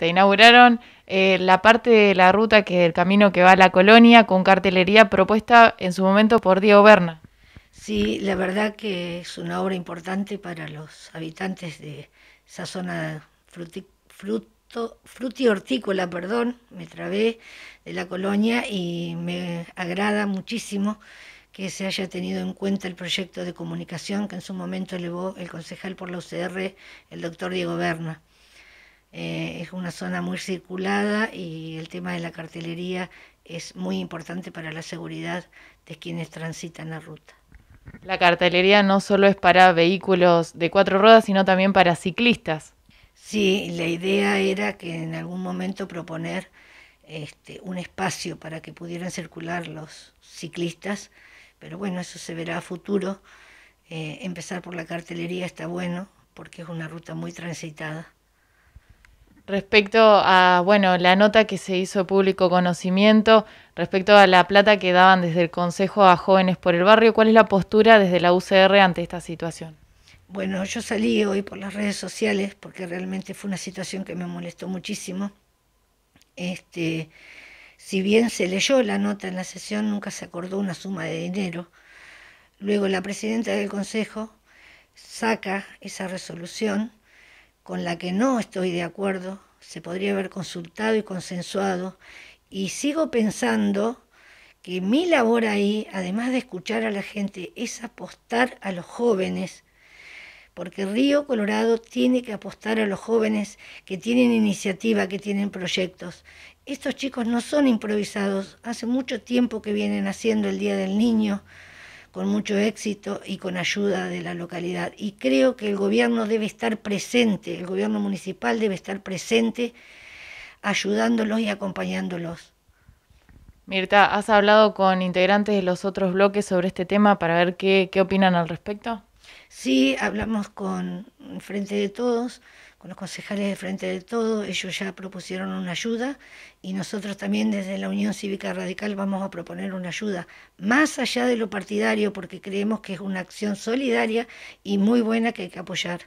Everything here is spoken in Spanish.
Te inauguraron eh, la parte de la ruta que es el camino que va a la colonia con cartelería propuesta en su momento por Diego Berna. Sí, la verdad que es una obra importante para los habitantes de esa zona frutí- fruto, perdón, me trabé, de la colonia y me agrada muchísimo que se haya tenido en cuenta el proyecto de comunicación que en su momento elevó el concejal por la UCR, el doctor Diego Berna. Eh, es una zona muy circulada y el tema de la cartelería es muy importante para la seguridad de quienes transitan la ruta. La cartelería no solo es para vehículos de cuatro ruedas, sino también para ciclistas. Sí, la idea era que en algún momento proponer este, un espacio para que pudieran circular los ciclistas, pero bueno, eso se verá a futuro. Eh, empezar por la cartelería está bueno porque es una ruta muy transitada respecto a, bueno, la nota que se hizo público conocimiento, respecto a la plata que daban desde el Consejo a Jóvenes por el Barrio, ¿cuál es la postura desde la UCR ante esta situación? Bueno, yo salí hoy por las redes sociales porque realmente fue una situación que me molestó muchísimo. Este, si bien se leyó la nota en la sesión, nunca se acordó una suma de dinero. Luego la presidenta del Consejo saca esa resolución con la que no estoy de acuerdo, se podría haber consultado y consensuado. Y sigo pensando que mi labor ahí, además de escuchar a la gente, es apostar a los jóvenes, porque Río Colorado tiene que apostar a los jóvenes que tienen iniciativa, que tienen proyectos. Estos chicos no son improvisados, hace mucho tiempo que vienen haciendo el Día del Niño, con mucho éxito y con ayuda de la localidad. Y creo que el gobierno debe estar presente, el gobierno municipal debe estar presente ayudándolos y acompañándolos. Mirta, ¿has hablado con integrantes de los otros bloques sobre este tema para ver qué, qué opinan al respecto? Sí, hablamos con Frente de Todos, con los concejales de Frente de Todos, ellos ya propusieron una ayuda y nosotros también desde la Unión Cívica Radical vamos a proponer una ayuda, más allá de lo partidario, porque creemos que es una acción solidaria y muy buena que hay que apoyar.